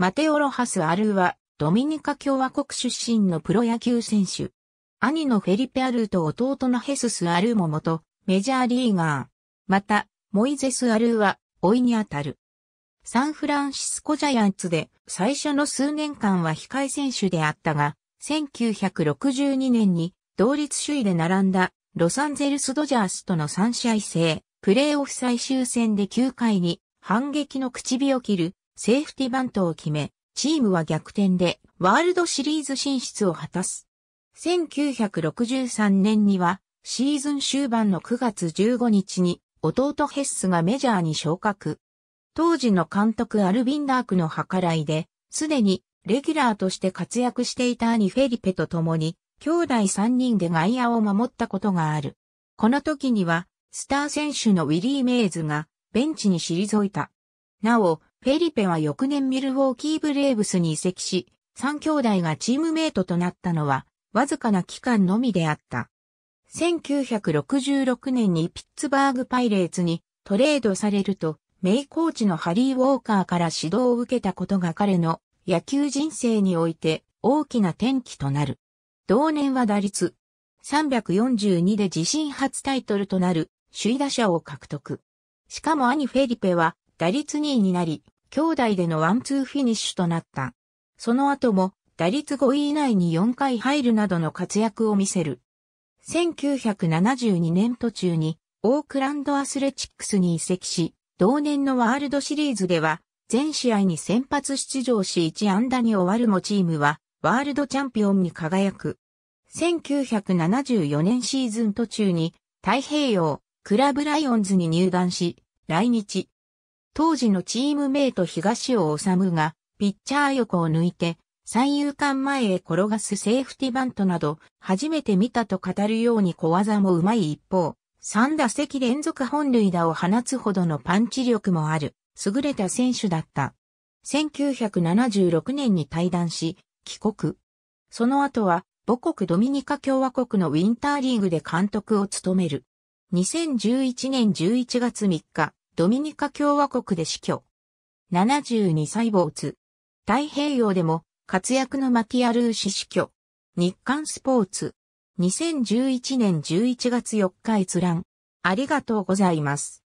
マテオロハス・アルーは、ドミニカ共和国出身のプロ野球選手。兄のフェリペ・アルーと弟のヘスス・アルーも元、メジャーリーガー。また、モイゼス・アルーは、老いにあたる。サンフランシスコジャイアンツで最初の数年間は控え選手であったが、1962年に同率首位で並んだロサンゼルスドジャースとの3試合制、プレーオフ最終戦で9回に反撃の口火を切るセーフティバントを決め、チームは逆転でワールドシリーズ進出を果たす。1963年にはシーズン終盤の9月15日に弟ヘッスがメジャーに昇格。当時の監督アルビンダークの計らいで、すでにレギュラーとして活躍していた兄フェリペと共に、兄弟3人で外野を守ったことがある。この時には、スター選手のウィリー・メイズがベンチに退いた。なお、フェリペは翌年ミルウォーキーブレーブスに移籍し、三兄弟がチームメイトとなったのは、わずかな期間のみであった。1966年にピッツバーグパイレーツにトレードされると、名コーチのハリー・ウォーカーから指導を受けたことが彼の野球人生において大きな転機となる。同年は打率342で自身初タイトルとなる首位打者を獲得。しかも兄フェリペは打率2位になり、兄弟でのワンツーフィニッシュとなった。その後も打率5位以内に4回入るなどの活躍を見せる。1972年途中にオークランドアスレチックスに移籍し、同年のワールドシリーズでは全試合に先発出場し1安打に終わるもチームはワールドチャンピオンに輝く。1974年シーズン途中に太平洋クラブライオンズに入団し、来日。当時のチームメイト東尾治が、ピッチャー横を抜いて、三遊間前へ転がすセーフティバントなど、初めて見たと語るように小技もうまい一方、三打席連続本塁打を放つほどのパンチ力もある、優れた選手だった。1976年に退団し、帰国。その後は、母国ドミニカ共和国のウィンターリーグで監督を務める。2011年11月3日、ドミニカ共和国で死去。72歳没。太平洋でも活躍のマティアルー氏死去。日刊スポーツ。2011年11月4日閲覧。ありがとうございます。